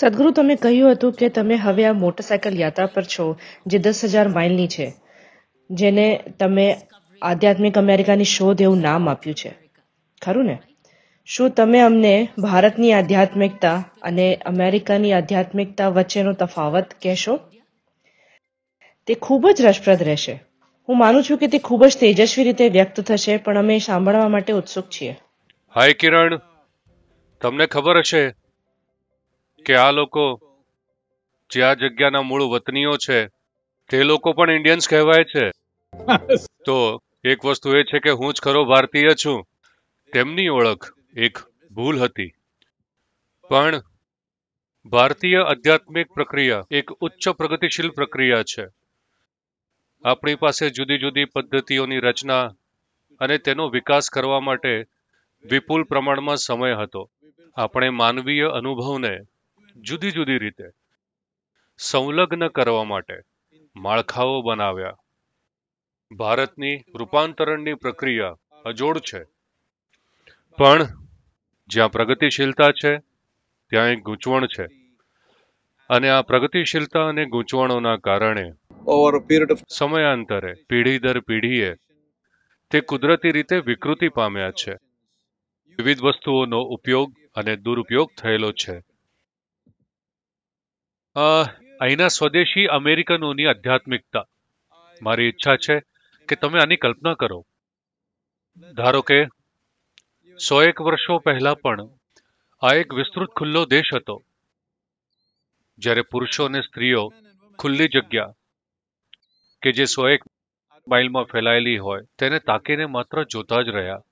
સદગુરુ તમે કહ્યું હતું કે તમે હવે આ મોટરસાયકલ યાત્રા પર છો જે દસ હજાર માઇલની છે જેને તમે આધ્યાત્મિક અમેરિકાની શોધ એવું નામ આપ્યું છે ખરું ને શું તમે અમને ભારતની આધ્યાત્મિકતા અને અમેરિકાની આધ્યાત્મિકતા વચ્ચેનો તફાવત કહેશો તે ખૂબ જ રસપ્રદ રહેશે હું માનું છું કે તે ખૂબ જ તેજસ્વી રીતે વ્યક્ત થશે પણ અમે સાંભળવા માટે ઉત્સુક છીએ હાય કિરણ તમને ખબર હશે કે આ લોકો જે આ જગ્યાના મૂળ વતનીઓ છે તે લોકો પણ ઇન્ડિયન્સ કહેવાય છે તો એક વસ્તુ એ છે કે હું જ ખરો ભારતીય છું તેમની ઓળખ એક ભૂલ હતી પણ ભારતીય આધ્યાત્મિક પ્રક્રિયા એક ઉચ્ચ પ્રગતિશીલ પ્રક્રિયા છે આપણી પાસે જુદી જુદી પદ્ધતિઓની રચના અને તેનો વિકાસ કરવા માટે વિપુલ પ્રમાણમાં સમય હતો આપણે માનવીય અનુભવને જુદી જુદી રીતે સંલગ્ન કરવા માટે માળખાઓ બનાવ્યા ભારતની રૂપાંતરણની પ્રક્રિયા અજોડ છે પણ જ્યાં પ્રગતિશીલતા છે ત્યાં એક ગૂંચવણ છે અને આ પ્રગતિશીલતા અને ગૂંચવણોના કારણે સમયાંતરે પેઢી દર પેઢીએ તે કુદરતી રીતે વિકૃતિ પામ્યા છે વિવિધ વસ્તુઓનો ઉપયોગ અને દુરુપયોગ થયેલો છે અહીંના સ્વદેશી અમેરિકનોની આધ્યાત્મિકતા મારી ઈચ્છા છે કે તમે આની કલ્પના કરો ધારો કે સો એક વર્ષો પહેલા પણ આ એક વિસ્તૃત ખુલ્લો દેશ હતો જ્યારે પુરુષો અને સ્ત્રીઓ ખુલ્લી જગ્યા કે જે સો એક માઇલમાં ફેલાયેલી હોય તેને તાકીને માત્ર જોતા જ રહ્યા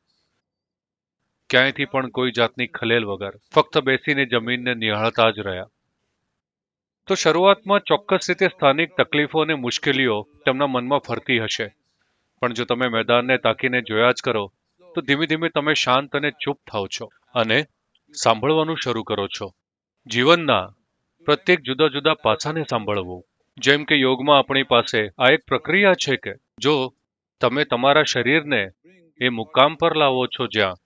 ક્યાંયથી પણ કોઈ જાતની ખલેલ વગર ફક્ત બેસીને જમીનને નિહાળતા જ રહ્યા તો શરૂઆતમાં ચોક્કસ રીતે સ્થાનિક તકલીફો અને મુશ્કેલીઓ તેમના મનમાં ફરતી હશે પણ જો તમે મેદાનને તાકીને જોયા જ કરો તો ધીમે ધીમે તમે શાંત અને ચૂપ થાવ છો અને સાંભળવાનું શરૂ કરો છો જીવનના પ્રત્યેક જુદા જુદા પાસાને સાંભળવું જેમ કે યોગમાં આપણી પાસે આ એક પ્રક્રિયા છે કે જો તમે તમારા શરીરને એ મુકામ પર લાવો છો જ્યાં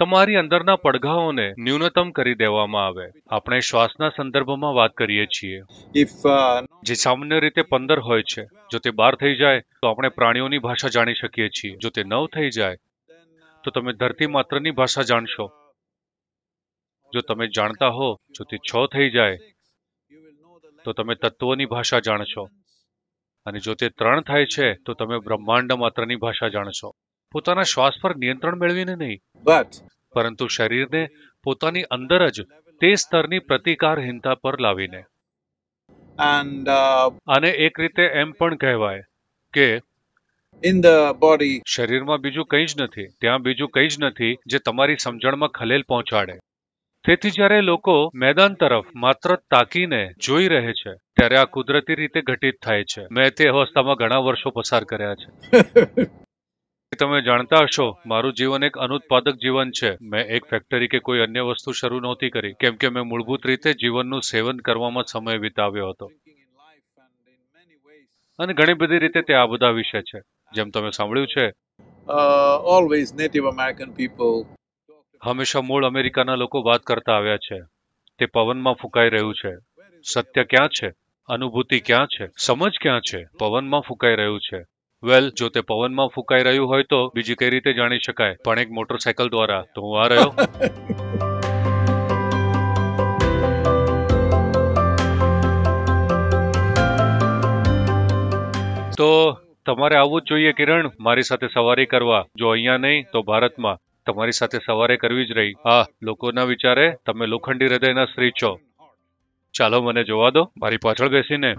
તમારી અંદરના પડઘાઓને ન્યૂનતમ કરી દેવામાં આવે આપણે શ્વાસના સંદર્ભમાં વાત કરીએ છીએ uh, જે સામાન્ય રીતે પંદર હોય છે જો તે બાર થઈ જાય તો આપણે પ્રાણીઓની ભાષા જાણી શકીએ છીએ જો તે નવ થઈ જાય તો તમે ધરતી માત્રની ભાષા જાણશો જો તમે જાણતા હો જો તે છ થઈ જાય તો તમે તત્વોની ભાષા જાણશો અને જો તે ત્રણ થાય છે તો તમે બ્રહ્માંડ માત્રની ભાષા જાણશો પોતાના શ્વાસ પર નિયંત્રણ મેળવીને નહીં પરંતુ શરીરને પોતાની અંદર જ તે સ્તરની પ્રતિકારહીનતા પર લાવીને uh, અને એક રીતે એમ પણ કહેવાય કે ઇન ધ બોડી શરીરમાં બીજું કંઈ જ નથી ત્યાં બીજું કંઈ જ નથી જે તમારી સમજણમાં ખલેલ પહોંચાડે તેથી જ્યારે લોકો મેદાન તરફ માત્ર તાકીને જોઈ રહે છે ત્યારે આ કુદરતી રીતે ઘટિત થાય છે મેં તે અવસ્થામાં ઘણા વર્ષો પસાર કર્યા છે તમે જાણતા હશો મારું જીવન એક અનુત્પાદક જીવન છે મેં એક ફેક્ટરી કે કોઈ અન્ય વસ્તુ શરૂ નહોતી કરી કેમ કે મેં મૂળભૂત રીતે જીવનનું સેવન કરવામાં સમય વિતાવ્યો હતો અને ઘણી બધી રીતે તે આ બધા વિશે છે જેમ તમે સાંભળ્યું છે ઓલવેઝ નેટિવ અમેરિકન પીપલ હંમેશા મૂળ અમેરિકાના લોકો વાત કરતા આવ્યા છે તે પવનમાં ફૂંકાઈ રહ્યું છે સત્ય ક્યાં છે અનુભૂતિ ક્યાં છે સમજ ક્યાં છે પવનમાં ફૂંકાઈ રહ્યું છે વેલ જો તે પવનમાં ફૂંકાઈ રહ્યું હોય તો બીજી કઈ રીતે જાણી શકાય પણ એક મોટરસાયકલ દ્વારા તો હું આ રહ્યો તો તમારે આવવું જ જોઈએ કિરણ મારી સાથે સવારી કરવા જો અહીંયા નહીં તો ભારતમાં તમારી સાથે સવારે કરવી જ રહી હા લોકોના વિચારે તમે લોખંડી હૃદયના સ્ત્રી છો ચાલો મને જોવા દો મારી પાછળ બેસીને